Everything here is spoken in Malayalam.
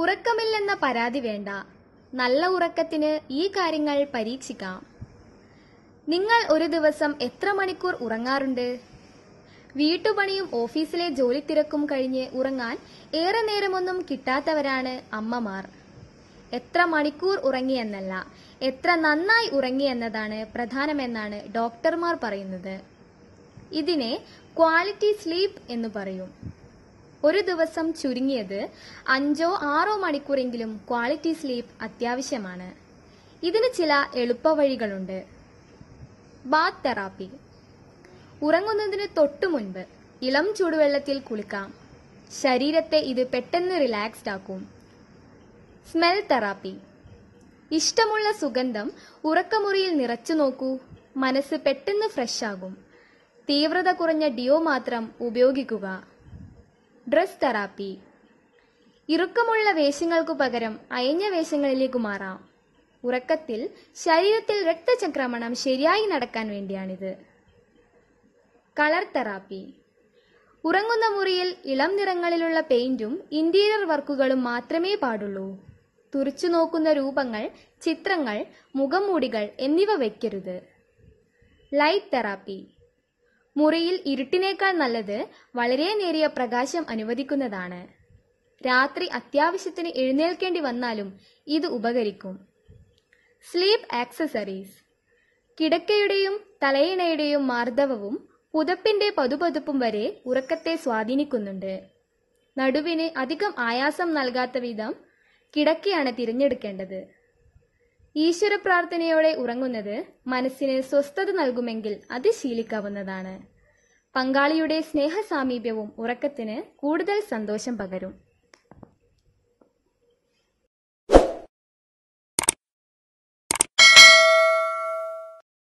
ഉറക്കമില്ലെന്ന പരാതി വേണ്ട നല്ല ഉറക്കത്തിന് ഈ കാര്യങ്ങൾ പരീക്ഷിക്കാം നിങ്ങൾ ഒരു ദിവസം എത്ര മണിക്കൂർ ഉറങ്ങാറുണ്ട് വീട്ടുപണിയും ഓഫീസിലെ ജോലി തിരക്കും കഴിഞ്ഞ് ഉറങ്ങാൻ ഏറെ നേരമൊന്നും കിട്ടാത്തവരാണ് അമ്മമാർ എത്ര മണിക്കൂർ ഉറങ്ങിയെന്നല്ല എത്ര നന്നായി ഉറങ്ങിയെന്നതാണ് പ്രധാനമെന്നാണ് ഡോക്ടർമാർ പറയുന്നത് ഇതിനെ ക്വാളിറ്റി സ്ലീപ്പ് എന്ന് പറയും ഒരു ദിവസം ചുരുങ്ങിയത് അഞ്ചോ ആറോ മണിക്കൂറെങ്കിലും ക്വാളിറ്റി സ്ലീപ്പ് അത്യാവശ്യമാണ് ഇതിന് ചില എളുപ്പവഴികളുണ്ട് ബാത്ത് തെറാപ്പി ഉറങ്ങുന്നതിന് തൊട്ടു മുൻപ് ഇളം ചൂടുവെള്ളത്തിൽ കുളിക്കാം ശരീരത്തെ ഇത് പെട്ടെന്ന് റിലാക്സ്ഡ് ആക്കും സ്മെൽ തെറാപ്പി ഇഷ്ടമുള്ള സുഗന്ധം ഉറക്കമുറിയിൽ നിറച്ചു നോക്കൂ മനസ്സ് പെട്ടെന്ന് ഫ്രഷ് ആകും തീവ്രത കുറഞ്ഞ ഡിയോ മാത്രം ഉപയോഗിക്കുക ഡ്രസ് തെറാപ്പി ഇറുക്കമുള്ള വേഷങ്ങൾക്കു പകരം അയഞ്ഞ വേഷങ്ങളിലേക്ക് മാറാം ഉറക്കത്തിൽ ശരീരത്തിൽ രക്തചംക്രമണം ശരിയായി നടക്കാൻ വേണ്ടിയാണിത് കളർ തെറാപ്പി ഉറങ്ങുന്ന മുറിയിൽ ഇളം നിറങ്ങളിലുള്ള പെയിന്റും ഇന്റീരിയർ വർക്കുകളും മാത്രമേ പാടുള്ളൂ തുറച്ചു നോക്കുന്ന രൂപങ്ങൾ ചിത്രങ്ങൾ മുഖംമൂടികൾ എന്നിവ വയ്ക്കരുത് ലൈറ്റ് തെറാപ്പി മുറിയിൽ ഇരുട്ടിനേക്കാൾ നല്ലത് വളരെ നേരിയ പ്രകാശം അനുവദിക്കുന്നതാണ് രാത്രി അത്യാവശ്യത്തിന് എഴുന്നേൽക്കേണ്ടി വന്നാലും ഇത് ഉപകരിക്കും സ്ലീപ്പ് ആക്സസറീസ് കിടക്കയുടെയും തലയിണയുടെയും മാർദ്ദവവും പുതപ്പിന്റെ പതുപതുപ്പും വരെ ഉറക്കത്തെ സ്വാധീനിക്കുന്നുണ്ട് നടുവിന് അധികം ആയാസം നൽകാത്ത വിധം കിടക്കയാണ് തിരഞ്ഞെടുക്കേണ്ടത് ഈശ്വര പ്രാർത്ഥനയോടെ ഉറങ്ങുന്നത് മനസ്സിന് സ്വസ്ഥത നൽകുമെങ്കിൽ അത് ശീലിക്കാവുന്നതാണ് പങ്കാളിയുടെ സ്നേഹ സാമീപ്യവും ഉറക്കത്തിന് കൂടുതൽ സന്തോഷം പകരും